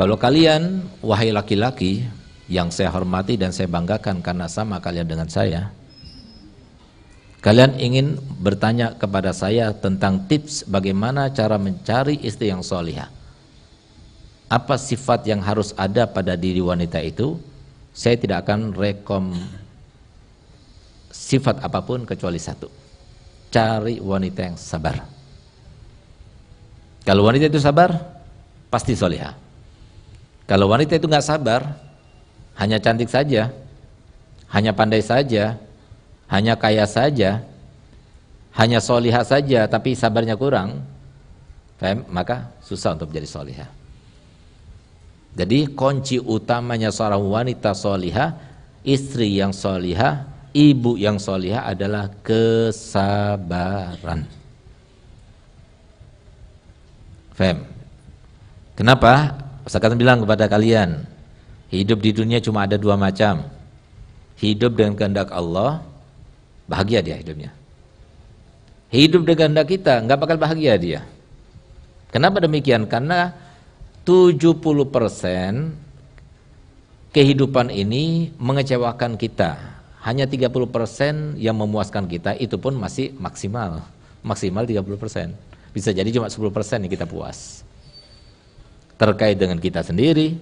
Kalau kalian, wahai laki-laki, yang saya hormati dan saya banggakan karena sama kalian dengan saya, kalian ingin bertanya kepada saya tentang tips bagaimana cara mencari istri yang solihah. Apa sifat yang harus ada pada diri wanita itu? Saya tidak akan rekom sifat apapun kecuali satu. Cari wanita yang sabar. Kalau wanita itu sabar, pasti solihah. Kalau wanita itu nggak sabar, hanya cantik saja, hanya pandai saja, hanya kaya saja, hanya solihah saja, tapi sabarnya kurang, maka susah untuk menjadi solihah. Jadi kunci utamanya seorang wanita solihah, istri yang solihah, ibu yang solihah adalah kesabaran. Fem. Kenapa? Ustaz bilang kepada kalian, hidup di dunia cuma ada dua macam. Hidup dengan kehendak Allah, bahagia dia hidupnya. Hidup dengan kehendak kita, nggak bakal bahagia dia. Kenapa demikian? Karena 70% kehidupan ini mengecewakan kita. Hanya 30% yang memuaskan kita itu pun masih maksimal. Maksimal 30%. Bisa jadi cuma 10% yang kita puas terkait dengan kita sendiri,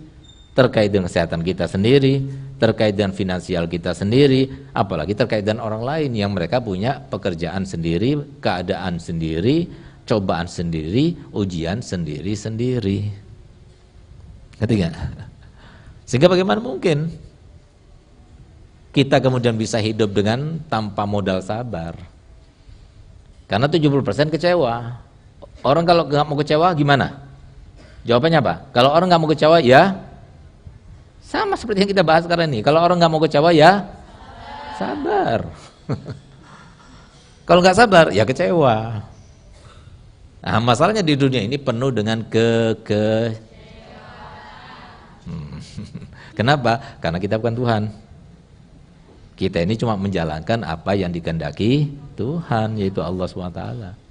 terkait dengan kesehatan kita sendiri, terkait dengan finansial kita sendiri, apalagi terkait dengan orang lain yang mereka punya pekerjaan sendiri, keadaan sendiri, cobaan sendiri, ujian sendiri-sendiri. Ketiga, sehingga bagaimana mungkin kita kemudian bisa hidup dengan tanpa modal sabar? Karena 70% kecewa. Orang kalau nggak mau kecewa gimana? Jawabannya apa? Kalau orang nggak mau kecewa ya sama seperti yang kita bahas sekarang ini. Kalau orang nggak mau kecewa ya sabar. Kalau nggak sabar ya kecewa. Nah, masalahnya di dunia ini penuh dengan ke ke. Hmm. Kenapa? Karena kita bukan Tuhan. Kita ini cuma menjalankan apa yang dikendaki Tuhan yaitu Allah SWT.